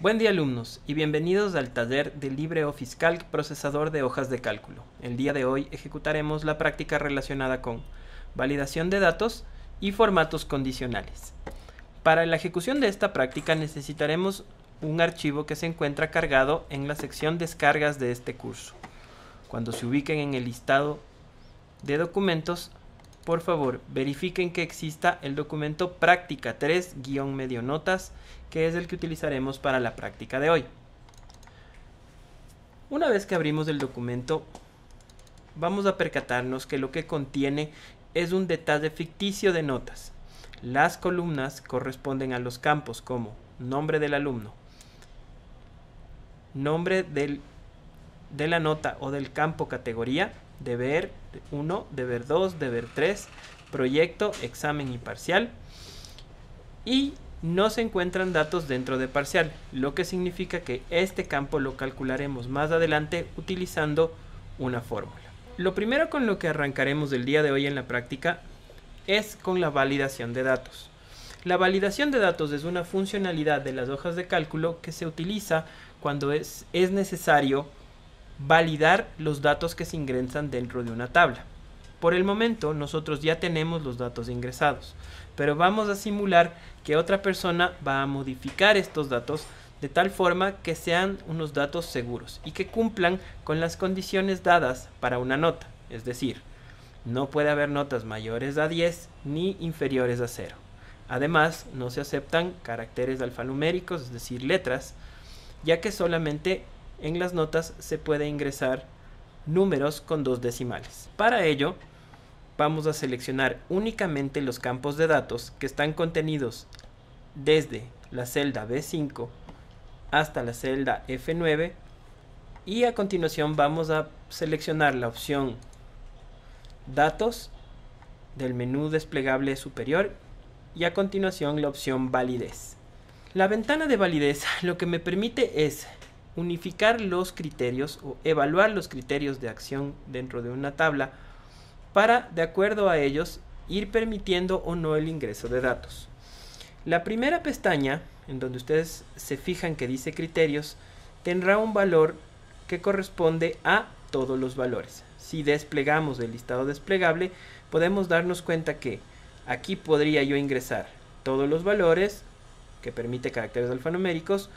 Buen día alumnos y bienvenidos al taller de LibreOffice Fiscal procesador de hojas de cálculo. El día de hoy ejecutaremos la práctica relacionada con validación de datos y formatos condicionales. Para la ejecución de esta práctica necesitaremos un archivo que se encuentra cargado en la sección descargas de este curso. Cuando se ubiquen en el listado de documentos por favor, verifiquen que exista el documento práctica 3 medio notas, que es el que utilizaremos para la práctica de hoy. Una vez que abrimos el documento, vamos a percatarnos que lo que contiene es un detalle ficticio de notas. Las columnas corresponden a los campos como nombre del alumno, nombre de la nota o del campo categoría, deber 1, deber 2, deber 3, proyecto, examen y parcial. Y no se encuentran datos dentro de parcial, lo que significa que este campo lo calcularemos más adelante utilizando una fórmula. Lo primero con lo que arrancaremos el día de hoy en la práctica es con la validación de datos. La validación de datos es una funcionalidad de las hojas de cálculo que se utiliza cuando es, es necesario validar los datos que se ingresan dentro de una tabla. Por el momento nosotros ya tenemos los datos ingresados, pero vamos a simular que otra persona va a modificar estos datos de tal forma que sean unos datos seguros y que cumplan con las condiciones dadas para una nota, es decir, no puede haber notas mayores a 10 ni inferiores a 0. Además, no se aceptan caracteres alfanuméricos, es decir, letras, ya que solamente en las notas se puede ingresar números con dos decimales. Para ello, vamos a seleccionar únicamente los campos de datos que están contenidos desde la celda B5 hasta la celda F9 y a continuación vamos a seleccionar la opción datos del menú desplegable superior y a continuación la opción validez. La ventana de validez lo que me permite es unificar los criterios o evaluar los criterios de acción dentro de una tabla para, de acuerdo a ellos, ir permitiendo o no el ingreso de datos. La primera pestaña, en donde ustedes se fijan que dice criterios, tendrá un valor que corresponde a todos los valores. Si desplegamos el listado desplegable, podemos darnos cuenta que aquí podría yo ingresar todos los valores, que permite caracteres alfanuméricos,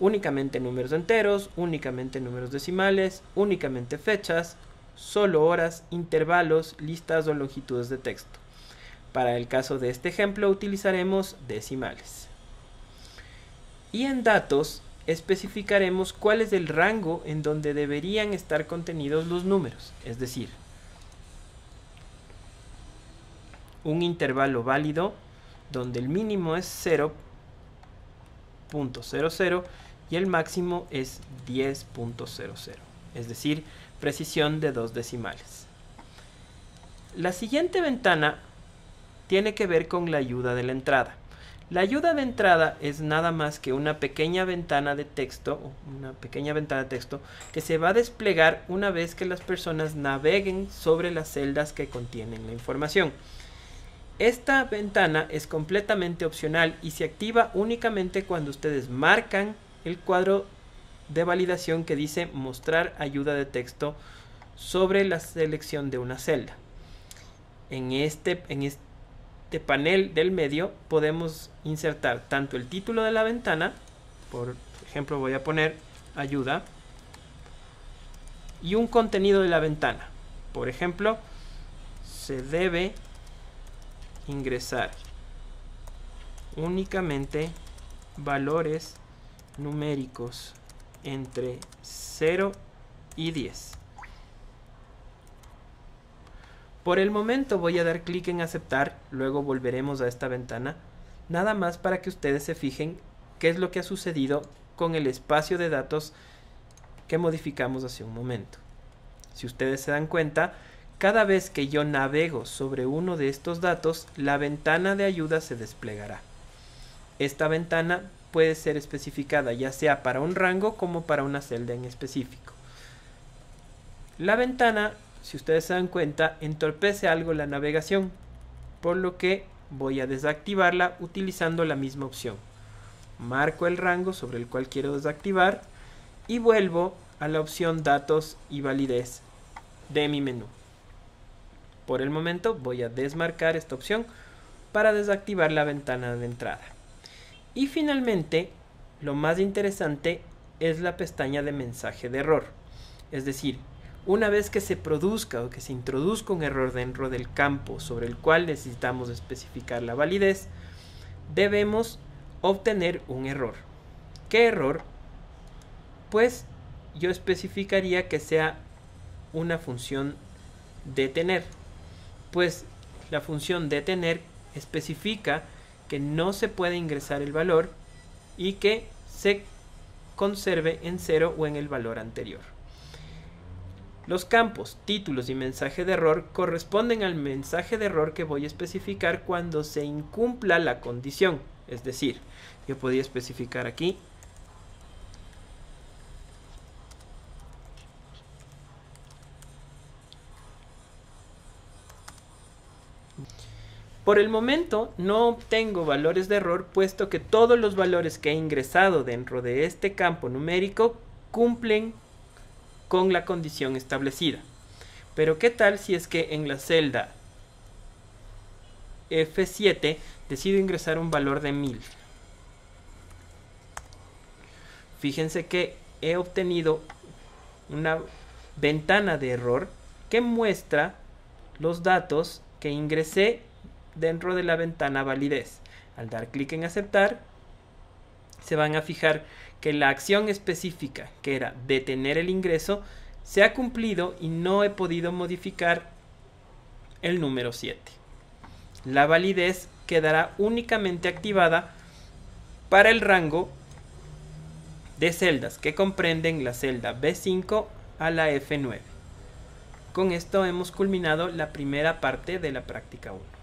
únicamente números enteros, únicamente números decimales, únicamente fechas, solo horas, intervalos, listas o longitudes de texto. Para el caso de este ejemplo utilizaremos decimales. Y en datos especificaremos cuál es el rango en donde deberían estar contenidos los números, es decir, un intervalo válido donde el mínimo es 0.00 y el máximo es 10.00, es decir, precisión de dos decimales. La siguiente ventana tiene que ver con la ayuda de la entrada. La ayuda de entrada es nada más que una pequeña ventana de texto, una pequeña ventana de texto que se va a desplegar una vez que las personas naveguen sobre las celdas que contienen la información. Esta ventana es completamente opcional y se activa únicamente cuando ustedes marcan el cuadro de validación que dice mostrar ayuda de texto sobre la selección de una celda. En este, en este panel del medio podemos insertar tanto el título de la ventana, por ejemplo voy a poner ayuda, y un contenido de la ventana. Por ejemplo, se debe ingresar únicamente valores numéricos entre 0 y 10. Por el momento voy a dar clic en aceptar, luego volveremos a esta ventana, nada más para que ustedes se fijen qué es lo que ha sucedido con el espacio de datos que modificamos hace un momento. Si ustedes se dan cuenta, cada vez que yo navego sobre uno de estos datos, la ventana de ayuda se desplegará. Esta ventana puede ser especificada ya sea para un rango como para una celda en específico. La ventana, si ustedes se dan cuenta, entorpece algo la navegación, por lo que voy a desactivarla utilizando la misma opción. Marco el rango sobre el cual quiero desactivar y vuelvo a la opción datos y validez de mi menú. Por el momento voy a desmarcar esta opción para desactivar la ventana de entrada. Y finalmente, lo más interesante es la pestaña de mensaje de error. Es decir, una vez que se produzca o que se introduzca un error dentro del campo sobre el cual necesitamos especificar la validez, debemos obtener un error. ¿Qué error? Pues yo especificaría que sea una función detener, pues la función detener especifica que no se puede ingresar el valor y que se conserve en cero o en el valor anterior. Los campos títulos y mensaje de error corresponden al mensaje de error que voy a especificar cuando se incumpla la condición. Es decir, yo podía especificar aquí Por el momento no obtengo valores de error puesto que todos los valores que he ingresado dentro de este campo numérico cumplen con la condición establecida. Pero qué tal si es que en la celda F7 decido ingresar un valor de 1000. Fíjense que he obtenido una ventana de error que muestra los datos que ingresé dentro de la ventana validez. Al dar clic en aceptar, se van a fijar que la acción específica, que era detener el ingreso, se ha cumplido y no he podido modificar el número 7. La validez quedará únicamente activada para el rango de celdas que comprenden la celda B5 a la F9. Con esto hemos culminado la primera parte de la práctica 1.